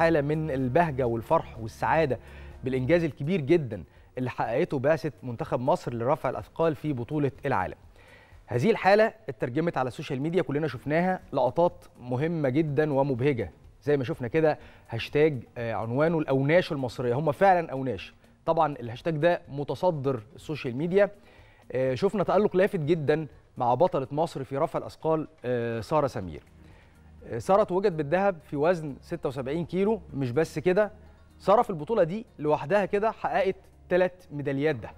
حاله من البهجه والفرح والسعاده بالانجاز الكبير جدا اللي حققته بعثه منتخب مصر لرفع الاثقال في بطوله العالم. هذه الحاله اترجمت على السوشيال ميديا كلنا شفناها لقطات مهمه جدا ومبهجه زي ما شفنا كده هاشتاج آه، عنوانه الاوناش المصريه هم فعلا اوناش طبعا الهاشتاج ده متصدر السوشيال ميديا آه، شفنا تالق لافت جدا مع بطله مصر في رفع الاثقال آه، ساره سمير ساره توجد بالذهب في وزن 76 كيلو مش بس كده ساره في البطوله دي لوحدها كده حققت ثلاث ميداليات ذهب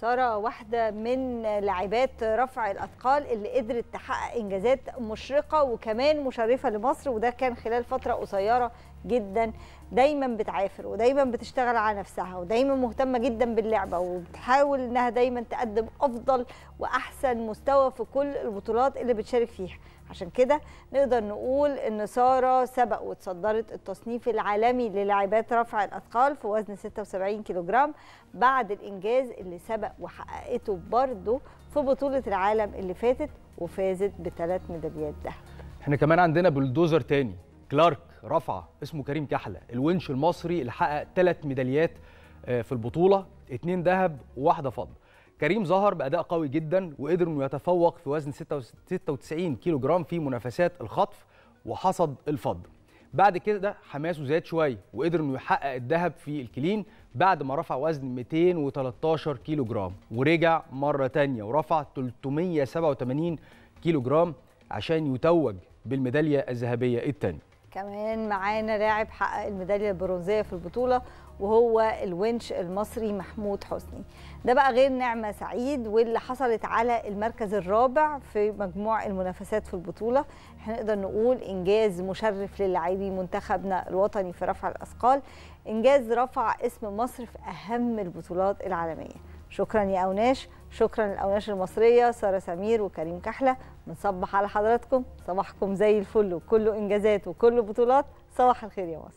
سارة واحدة من لاعبات رفع الأثقال اللي قدرت تحقق إنجازات مشرقة وكمان مشرفة لمصر وده كان خلال فترة قصيرة جدا دايما بتعافر ودايما بتشتغل على نفسها ودايما مهتمة جدا باللعبة وبتحاول إنها دايما تقدم أفضل وأحسن مستوى في كل البطولات اللي بتشارك فيها عشان كده نقدر نقول ان ساره سبق وتصدرت التصنيف العالمي للاعبات رفع الاثقال في وزن 76 كيلوغرام بعد الانجاز اللي سبق سبق وحققته برضه في بطوله العالم اللي فاتت وفازت بثلاث ميداليات ذهب. احنا كمان عندنا بلدوزر تاني كلارك رفعه اسمه كريم كحله الونش المصري اللي حقق ثلاث ميداليات آه، في البطوله اثنين ذهب وواحده فضه. كريم ظهر باداء قوي جدا وقدر انه يتفوق في وزن 96 كيلو جرام في منافسات الخطف وحصد الفضه. بعد كده حماسه زاد شويه وقدر انه يحقق الذهب في الكلين بعد ما رفع وزن 213 كيلو جرام ورجع مره تانية ورفع 387 كيلو جرام عشان يتوج بالميداليه الذهبيه الثانيه كمان معانا لاعب حقق الميداليه البرونزيه في البطوله وهو الونش المصري محمود حسني ده بقى غير نعمه سعيد واللي حصلت على المركز الرابع في مجموع المنافسات في البطوله احنا نقدر نقول انجاز مشرف للاعبي منتخبنا الوطني في رفع الاثقال انجاز رفع اسم مصر في اهم البطولات العالميه شكرا يا أوناش شكرا للأوناش المصرية سارة سمير وكريم كحلة بنصبح على حضراتكم صباحكم زي الفل وكله إنجازات وكله بطولات صباح الخير يا مصر